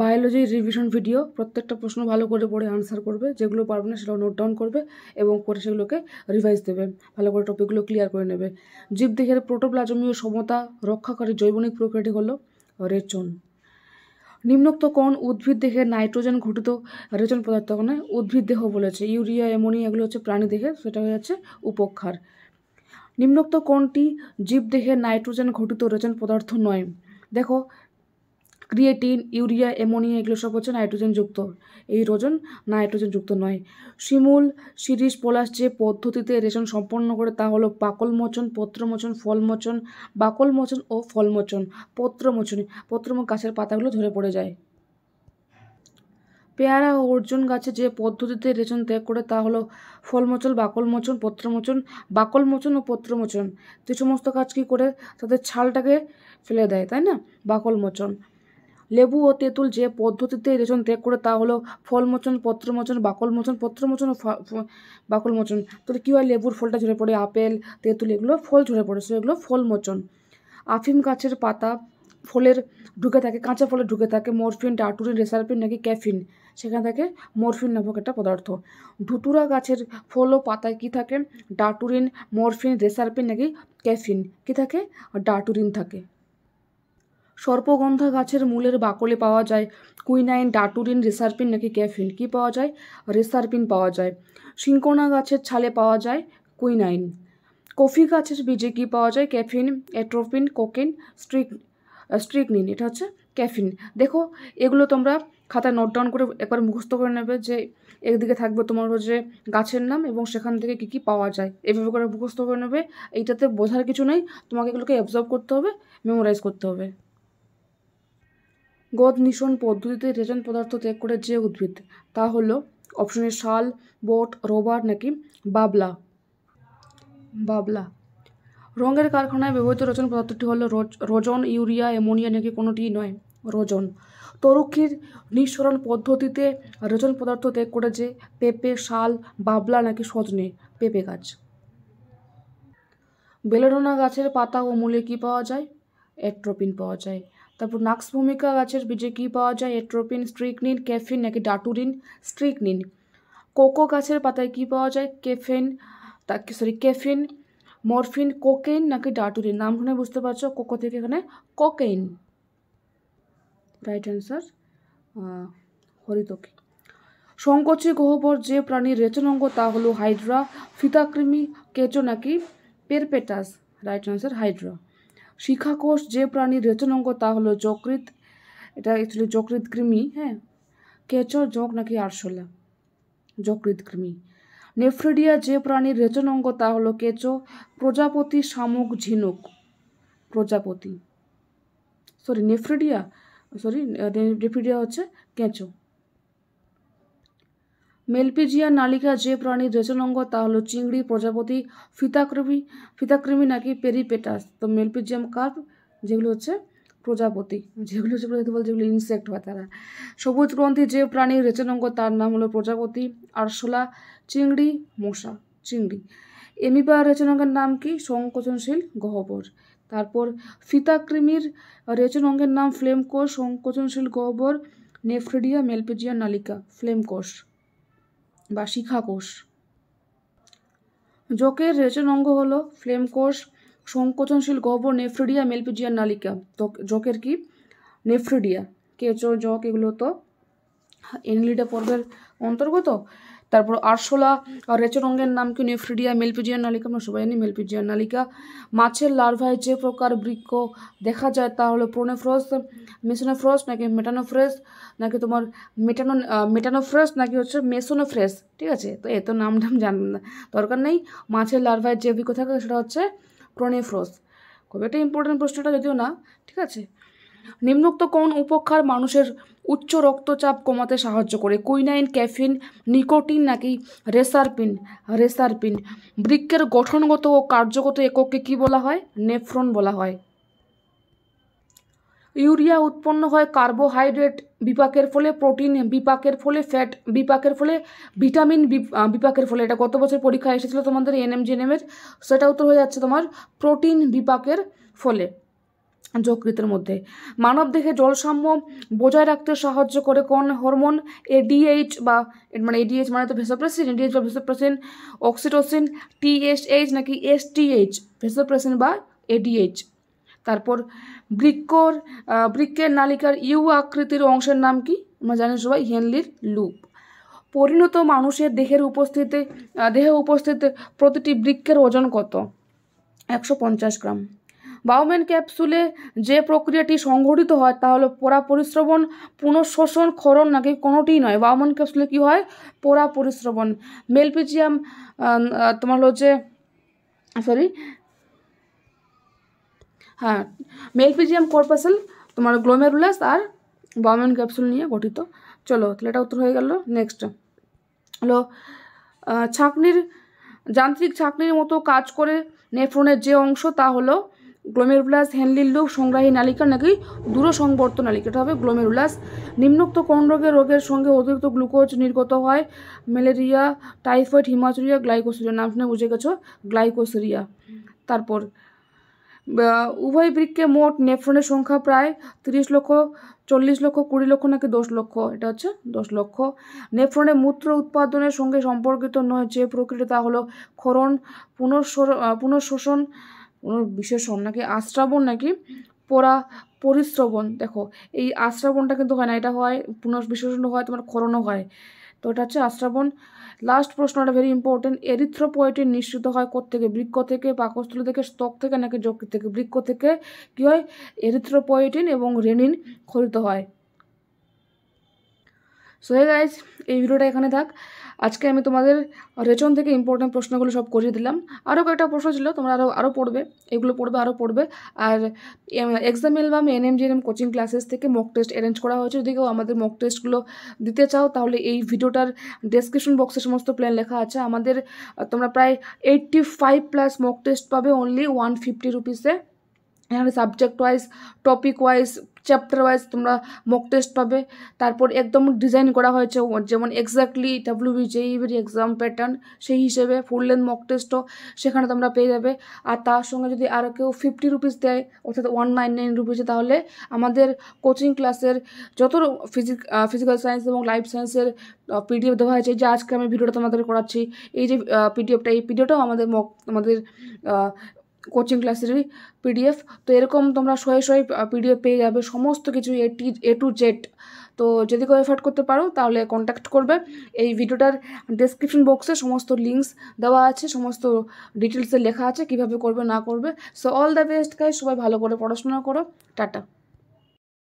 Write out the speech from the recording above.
বায়োলজির revision video প্রত্যেকটা প্রশ্ন ভালো করে পড়ে আনসার করবে যেগুলো পারবে না সেটা নোট ডাউন করবে এবং পরে সেগুলোকে রিভাইজ দেবে ভালো করে টপিকগুলো ক্লিয়ার করে নেবে জীবদেহের প্রোটোপ্লাজমীয় সমতা রক্ষাকারী জৈবনিক প্রক্রিয়াটি হল রেচন নিম্নোক্ত কোন উদ্ভিদ দেহে নাইট্রোজেন ঘটিত রেচন পদার্থ কোনে মানে উদ্ভিদ দেহ বলেছে ইউরিয়া অ্যামোনিয়া এগুলো হচ্ছে প্রাণী দেহে সেটা হয়ে যাচ্ছে উপক্ষার নিম্নোক্ত কোনটি জীবদেহে নাইট্রোজেন ঘটিত রেচন পদার্থ নয় দেখো ক্রিয়েটিন ইউরিয়া অ্যামোনিয়া এগুলো সব হচ্ছে নাইট্রোজেনযুক্ত এই রোজন নাইট্রোজেনযুক্ত নয় শিমুল শিরিষ পলাশ যে পদ্ধতিতে রেশন সম্পন্ন করে তা হলো পাকলমোচন পত্রমোচন ফলমোচন বাকলমোচন ও ফলমোচন পত্রমোচন পত্রমোচন গাছের পাতাগুলো ধরে পড়ে যায় পেয়ারা ও অর্জুন গাছে যে পদ্ধতিতে রেচন ত্যাগ করে তা হলো ফলমোচন বাকলমোচন পত্রমোচন বাকলমোচন ও পত্রমোচন যে সমস্ত গাছ কী করে তাদের ছালটাকে ফেলে দেয় তাই না বাকলমোচন লেবু ও তেঁতুল যে পদ্ধতিতে রেচন ত্যাগ করে তা হলো ফলমোচন পত্রমোচন বাকলমোচন পত্রমোচন ও বাকলমোচন তাহলে কী হয় লেবুর ফলটা ঝরে পড়ে আপেল তেঁতুল এগুলো ফল ঝরে পড়ে সেগুলো এগুলো ফলমোচন আফিম গাছের পাতা ফলের ঢুকে থাকে কাঁচা ফলে ঢুকে থাকে মরফিন টাটুরিন রেসারপিন নাকি ক্যাফিন সেখানে থাকে মরফিন নামক একটা পদার্থ ধুতুরা গাছের ফল ও পাতায় কী থাকে ডাটুরিন মরফিন রেসারপিন নাকি ক্যাফিন কী থাকে ডাটুরিন থাকে সর্পগন্ধা গাছের মূলের বাকলে পাওয়া যায় কুইনাইন ডাটুরিন রেসারপিন নাকি ক্যাফিন কি পাওয়া যায় রেসারপিন পাওয়া যায় সিঙ্কোনা গাছের ছালে পাওয়া যায় কুইনাইন কফি গাছের বীজে কি পাওয়া যায় ক্যাফিন অ্যাট্রোপিন কোকেন স্ট্রিক স্ট্রিকনিন এটা হচ্ছে ক্যাফিন দেখো এগুলো তোমরা খাতায় নোট ডাউন করে একবার মুখস্থ করে নেবে যে একদিকে থাকবে তোমার হচ্ছে গাছের নাম এবং সেখান থেকে কি কি পাওয়া যায় এভাবে করে মুখস্থ করে নেবে এইটাতে বোঝার কিছু নেই তোমাকে এগুলোকে অ্যাবজর্ব করতে হবে মেমোরাইজ করতে হবে গদ নিশন পদ্ধতিতে রেজন পদার্থ ত্যাগ করে যে উদ্ভিদ তা হল অপশনে শাল বট রবার নাকি বাবলা বাবলা রঙের কারখানায় ব্যবহৃত রচন পদার্থটি হলো রজন ইউরিয়া অ্যামোনিয়া নাকি কোনোটি নয় রজন তরুক্ষীর নিঃসরণ পদ্ধতিতে রচন পদার্থ ত্যাগ করে যে পেঁপে শাল বাবলা নাকি সজনে পেঁপে গাছ বেলেডোনা গাছের পাতা ও মূলে কি পাওয়া যায় অ্যাট্রোপিন পাওয়া যায় তারপর নাক্স ভূমিকা গাছের বীজে কী পাওয়া যায় এট্রোপিন স্ট্রিকনিন ক্যাফিন নাকি ডাটুরিন স্ট্রিকনিন কোকো গাছের পাতায় কী পাওয়া যায় কেফেন তা সরি ক্যাফিন মরফিন কোকেইন নাকি ডাটুরিন নাম শুনে বুঝতে পারছো কোকো থেকে এখানে কোকেইন রাইট অ্যান্সার হরিতকি সংকোচী গহবর যে প্রাণীর অঙ্গ তা হলো হাইড্রা ফিতাকৃমি কেঁচো নাকি পেরপেটাস রাইট অ্যান্সার হাইড্রা শিখাকোষ যে প্রাণীর রেচনাঙ্গ তা হলো যকৃত এটা অ্যাকচুয়ালি যকৃত কৃমি হ্যাঁ কেঁচো যক নাকি আরশোলা যকৃত কৃমি নেফ্রিডিয়া যে প্রাণীর রেচনাঙ্গ তা হলো কেঁচো প্রজাপতি শামুক ঝিনুক প্রজাপতি সরি নেফ্রিডিয়া সরি নেফ্রিডিয়া হচ্ছে কেঁচো মেলপিজিয়া নালিকা যে প্রাণীর অঙ্গ তা হলো চিংড়ি প্রজাপতি ফিতাকৃমি ফিতাকৃমি নাকি পেরিপেটাস তো মেলপিজিয়াম কার্প যেগুলো হচ্ছে প্রজাপতি যেগুলো হচ্ছে প্রজাপতি বলে যেগুলো ইনসেক্ট হয় তারা গ্রন্থি যে প্রাণীর অঙ্গ তার নাম হলো প্রজাপতি আরশোলা চিংড়ি মশা চিংড়ি এমিবা অঙ্গের নাম কি সংকোচনশীল গহ্বর তারপর ফিতাকৃমির অঙ্গের নাম ফ্লেমকোষ সংকোচনশীল গহ্বর নেফ্রিডিয়া মেলপিজিয়া নালিকা ফ্লেমকোষ বা শিখা কোষ যোগের রেচন অঙ্গ হল কোষ সংকোচনশীল গহ্বর নেফ্রিডিয়া মেলপিজিয়া নালিকা যোগের কি নেফ্রিডিয়া কেঁচো জক এগুলো তো এনলিডা পর্বের অন্তর্গত তারপর আরশোলা রঙের নাম কি নেফ্রিডিয়া মেলপিজিয়ান নালিকা আমরা সবাই জানি মেলপিজিয়ান নালিকা মাছের লার্ভায় যে প্রকার বৃক্ষ দেখা যায় তা হলো প্রোনেফ্রস মেসোনোফ্রস নাকি মেটানোফ্রেস নাকি তোমার মেটানো মেটানোফ্রেস নাকি হচ্ছে মেসোনোফ্রেস ঠিক আছে তো এত নাম টাম জানবেন না দরকার নেই মাছের লার্ভায় যে বৃক্ষ থাকে সেটা হচ্ছে প্রোনেফ্রস খুব একটা ইম্পর্টেন্ট প্রশ্নটা যদিও না ঠিক আছে নিম্নোক্ত কোন উপক্ষার মানুষের উচ্চ রক্তচাপ কমাতে সাহায্য করে কুইনাইন ক্যাফিন নিকোটিন নাকি রেসারপিন রেসারপিন বৃক্ষের গঠনগত ও কার্যগত এককে কি বলা হয় নেফ্রন বলা হয় ইউরিয়া উৎপন্ন হয় কার্বোহাইড্রেট বিপাকের ফলে প্রোটিন বিপাকের ফলে ফ্যাট বিপাকের ফলে ভিটামিন বিপাকের ফলে এটা গত বছর পরীক্ষা এসেছিলো তোমাদের এনএমজিএনএমের সেটা উত্তর হয়ে যাচ্ছে তোমার প্রোটিন বিপাকের ফলে যকৃতের মধ্যে মানবদেহে জলসাম্য বজায় রাখতে সাহায্য করে কোন হরমোন এডিএইচ বা মানে এডিএইচ মানে তো ভেসোপ্রেসিন এডিএইচ বা ভেসোপ্রেসিন অক্সিটোসিন টিএসএইচ নাকি এসটিএইচ ভেসোপ্রেসিন বা এডিএইচ তারপর বৃক্ষর বৃক্ষের নালিকার ইউ আকৃতির অংশের নাম কি আমরা জানি সবাই হেনলির লুপ পরিণত মানুষের দেহের উপস্থিতি দেহে উপস্থিত প্রতিটি বৃক্ষের ওজন কত একশো পঞ্চাশ গ্রাম বাউমেন ক্যাপসুলে যে প্রক্রিয়াটি সংঘটিত হয় তা হলো পোড়া পরিশ্রবণ পুনঃশোষণ ক্ষরণ নাকি কোনোটিই নয় বাউমেন ক্যাপসুলে কি হয় পোড়া পরিশ্রবণ মেলপিজিয়াম তোমার হলো যে সরি হ্যাঁ মেলপিজিয়াম কর্পাসেল তোমার গ্লোমেরুলাস আর বাউমেন ক্যাপসুল নিয়ে গঠিত চলো তাহলে এটা উত্তর হয়ে গেল নেক্সট হলো ছাঁকনির যান্ত্রিক ছাঁকনির মতো কাজ করে নেফ্রনের যে অংশ তা হলো গ্লোমেরুলাস হ্যান্ডলির লোক সংগ্রাহী নালিকা নাকি দূরসংবর্ত নালিকা এটা হবে গ্লোমেরুলাস নিম্নোক্ত কোন রোগের রোগের সঙ্গে অতিরিক্ত গ্লুকোজ নির্গত হয় ম্যালেরিয়া টাইফয়েড হিমাচুরিয়া গ্লাইকোসিরিয়া নাম শুনে বুঝে গেছো গ্লাইকোসিরিয়া তারপর উভয় বৃক্ষে মোট নেফ্রনের সংখ্যা প্রায় তিরিশ লক্ষ চল্লিশ লক্ষ কুড়ি লক্ষ নাকি দশ লক্ষ এটা হচ্ছে দশ লক্ষ নেফ্রনে মূত্র উৎপাদনের সঙ্গে সম্পর্কিত নয় যে প্রক্রিয়া তা হলো ক্ষরণ পুনঃ পুনঃশোষণ কোনো বিশেষণ নাকি আশ্রাবণ নাকি পরা পরিশ্রবণ দেখো এই আশ্রাবণটা কিন্তু হয় না এটা হয় পুনর্বিশেষণ হয় তোমার ক্ষরণও হয় তো এটা হচ্ছে আশ্রাবণ লাস্ট প্রশ্নটা ভেরি ইম্পর্টেন্ট এরিথ্রোপয়েটিন নিঃসৃত হয় থেকে বৃক্ষ থেকে পাকস্থল থেকে স্তক থেকে নাকি যকৃত থেকে বৃক্ষ থেকে কী হয় এরিথ্রোপয়েটিন এবং রেনিন খরিত হয় সো হে গাইজ এই ভিডিওটা এখানে থাক আজকে আমি তোমাদের রেচন থেকে ইম্পর্টেন্ট প্রশ্নগুলো সব করিয়ে দিলাম আরও কয়েকটা প্রশ্ন ছিল তোমরা আরও আরও পড়বে এগুলো পড়বে আরও পড়বে আর এক্সাম এলবাম N M GNM coaching classes থেকে মক টেস্ট অ্যারেঞ্জ করা হয়েছে যদি কেউ আমাদের মক টেস্টগুলো দিতে চাও তাহলে এই ভিডিওটার ডেসক্রিপশন বক্সে সমস্ত প্ল্যান লেখা আছে আমাদের তোমরা প্রায় eighty five plus mock test পাবে অনলি ওয়ান ফিফটি রুপিসে এখানে subject wise topic wise chapter wise তোমরা মক টেস্ট পাবে তারপর একদম ডিজাইন করা হয়েছে যেমন এক্স্যাক্টলি ডাব্লিউবিজেইবির এক্সাম প্যাটার্ন সেই হিসেবে ফুল লেন্থ মক টেস্টও সেখানে তোমরা পেয়ে যাবে আর তার সঙ্গে যদি আরও কেউ ফিফটি রুপিস দেয় অর্থাৎ ওয়ান নাইন নাইন রুপিসে তাহলে আমাদের কোচিং ক্লাসের যত ফিজিক ফিজিক্যাল সায়েন্স এবং লাইফ সায়েন্সের পিডিএফ দেওয়া হয়েছে যে আজকে আমি ভিডিওটা তোমাদের করাচ্ছি এই যে পিডিএফটা এই পিডিওটাও আমাদের মক আমাদের কোচিং ক্লাসেরই পিডিএফ তো এরকম তোমরা শয়ে শয়ে পিডিএফ পেয়ে যাবে সমস্ত কিছু এ টি এ টু জেড তো যদি কেউ এফার্ট করতে পারো তাহলে কন্ট্যাক্ট করবে এই ভিডিওটার ডেসক্রিপশন বক্সে সমস্ত লিঙ্কস দেওয়া আছে সমস্ত ডিটেলসে লেখা আছে কিভাবে করবে না করবে so all the best guy সবাই ভালো করে পড়াশোনা করো টাটা